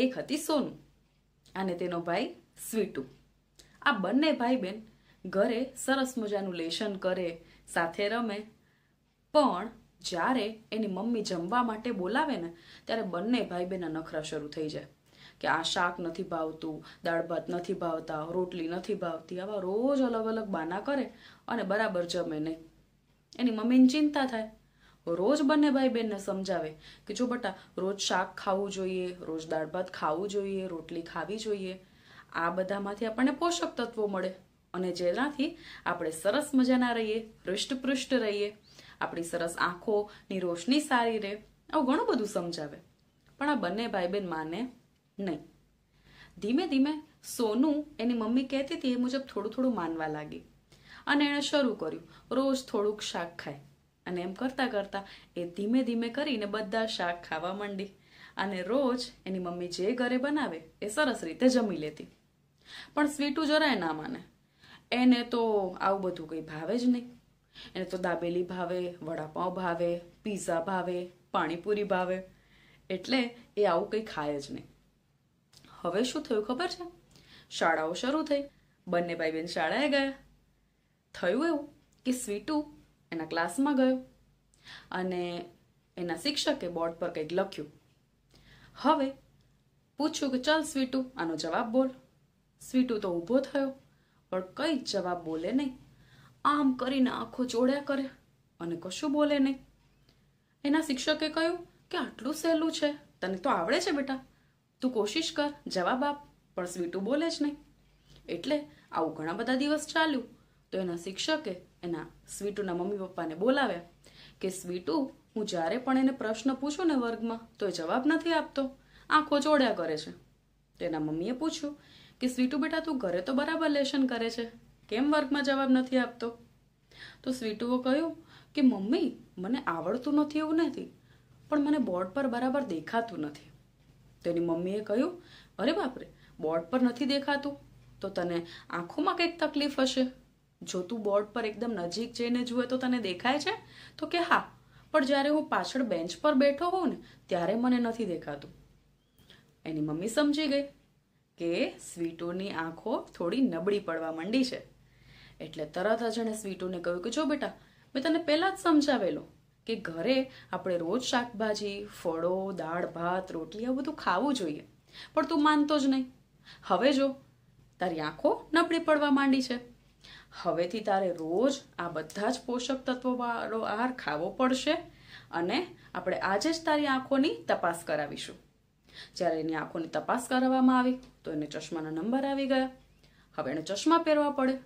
એક હતી સોનુ અને તેનો ભાઈ સ્વીટુ આ બંને ભાઈ બહેન ઘરે સરસ મજાનું લેશન કરે સાથે રમે પણ જ્યારે એની મમ્મી જમવા માટે બોલાવે ને ત્યારે બંને ભાઈ બહેનના નખરા શરૂ થઈ જાય કે આ શાક નથી ભાવતું દાળ ભાત નથી ભાવતા રોટલી નથી ભાવતી આવા રોજ અલગ અલગ બાના કરે અને બરાબર જમે નહીં એની મમ્મીને ચિંતા થાય રોજ બંને ભાઈ બહેનને સમજાવે કે જો બટા રોજ શાક ખાવું જોઈએ રોજ દાળ ભાત ખાવું જોઈએ રોટલી ખાવી જોઈએ આ બધામાંથી આપણને પોષક તત્વો મળે અને જેનાથી આપણે સરસ મજાના રહીએ હૃષ્ટપૃષ્ટ રહીએ આપણી સરસ આંખોની રોશની સારી રહે આવું ઘણું બધું સમજાવે પણ આ બંને ભાઈ બહેન માને નહીં ધીમે ધીમે સોનું એની મમ્મી કહેતી હતી એ મુજબ થોડું થોડું માનવા લાગી અને એણે શરૂ કર્યું રોજ થોડુંક શાક ખાય અને એમ કરતાં કરતાં એ ધીમે ધીમે કરીને બધા શાક ખાવા માંડી અને રોજ એની મમ્મી જે ઘરે બનાવે એ સરસ રીતે જમી લેતી પણ સ્વીટુ જરાય ના માને એને તો આવું બધું કંઈ ભાવે જ નહીં એને તો દાબેલી ભાવે વડાપાઉં ભાવે પીઝા ભાવે પાણીપુરી ભાવે એટલે એ આવું કંઈ ખાય જ નહીં હવે શું થયું ખબર છે શાળાઓ શરૂ થઈ બંને ભાઈ બહેન શાળાએ ગયા થયું એવું કે સ્વીટું એના ક્લાસમાં ગયો અને એના શિક્ષકે બોર્ડ પર કંઈક લખ્યું હવે પૂછ્યું કે ચાલ સ્વીટુ આનો જવાબ બોલ સ્વીટુ તો ઊભો થયો પણ કંઈ જ જવાબ બોલે નહીં આમ કરીને આંખો જોડ્યા કરે અને કશું બોલે નહીં એના શિક્ષકે કહ્યું કે આટલું સહેલું છે તને તો આવડે છે બેટા તું કોશિશ કર જવાબ આપ પણ સ્વીટુ બોલે જ નહીં એટલે આવું ઘણા બધા દિવસ ચાલ્યું તો એના શિક્ષકે એના સ્વીટુના મમ્મી પપ્પાને બોલાવ્યા કે સ્વીટુ હું જ્યારે પણ એને પ્રશ્ન પૂછું ને વર્ગમાં તો એ જવાબ નથી આપતો આંખો ચોડ્યા કરે છે તો એના મમ્મીએ પૂછ્યું કે સ્વીટુ બેટા તું ઘરે તો બરાબર લેશન કરે છે કેમ વર્ગમાં જવાબ નથી આપતો તો સ્વીટુઓ કહ્યું કે મમ્મી મને આવડતું નથી એવું નથી પણ મને બોર્ડ પર બરાબર દેખાતું નથી તેની મમ્મીએ કહ્યું અરે બાપરે બોર્ડ પર નથી દેખાતું તો તને આંખોમાં કંઈક તકલીફ હશે જો તું બોર્ડ પર એકદમ નજીક જઈને જુએ તો તને દેખાય છે તો કે હા પણ જ્યારે હું પાછળ બેન્ચ પર બેઠો હોઉં ને ત્યારે મને નથી દેખાતું એની મમ્મી સમજી ગઈ કે સ્વીટોની આંખો થોડી નબળી પડવા માંડી છે એટલે તરત જ એણે સ્વીટુને કહ્યું કે જો બેટા મેં તને પહેલાં જ સમજાવેલો કે ઘરે આપણે રોજ શાકભાજી ફળો દાળ ભાત રોટલી આવું બધું ખાવું જોઈએ પણ તું માનતો જ નહીં હવે જો તારી આંખો નબળી પડવા માંડી છે હવેથી તારે રોજ આ બધા જ પોષક તત્વોવાળો આહાર ખાવો પડશે અને આપણે આજે જ તારી આંખોની તપાસ કરાવીશું જ્યારે એની આંખોની તપાસ કરાવવામાં આવી તો એને ચશ્માના નંબર આવી ગયા હવે એને ચશ્મા પહેરવા પડે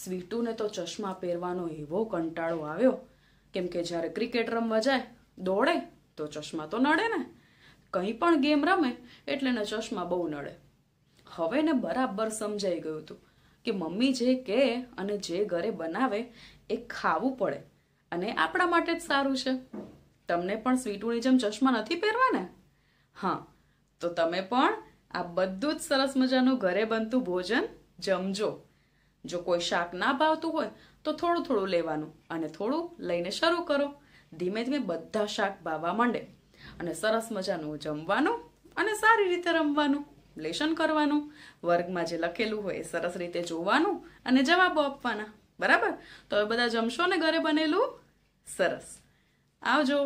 સ્વીટુને તો ચશ્મા પહેરવાનો એવો કંટાળો આવ્યો કેમ કે જ્યારે ક્રિકેટ રમવા જાય દોડે તો ચશ્મા તો નડે ને કંઈ પણ ગેમ રમે એટલે એને ચશ્મા બહુ નડે હવે એને બરાબર સમજાઈ ગયું હતું કે મમ્મી જે કહે અને જે ઘરે બનાવે એ ખાવું પડે અને આપણા માટે જ સારું છે તમને પણ સ્વીટુની જેમ ચશ્મા નથી પહેરવાને હા તો તમે પણ આ બધું જ સરસ મજાનું ઘરે બનતું ભોજન જમજો જો કોઈ શાક ના ભાવતું હોય તો થોડું થોડું લેવાનું અને થોડું લઈને શરૂ કરો ધીમે ધીમે બધા શાક ભાવવા માંડે અને સરસ મજાનું જમવાનું અને સારી રીતે રમવાનું લેશન કરવાનું વર્ગમાં જે લખેલું હોય એ સરસ રીતે જોવાનું અને જવાબો આપવાના બરાબર તો હવે બધા જમશો ને ઘરે બનેલું સરસ આવજો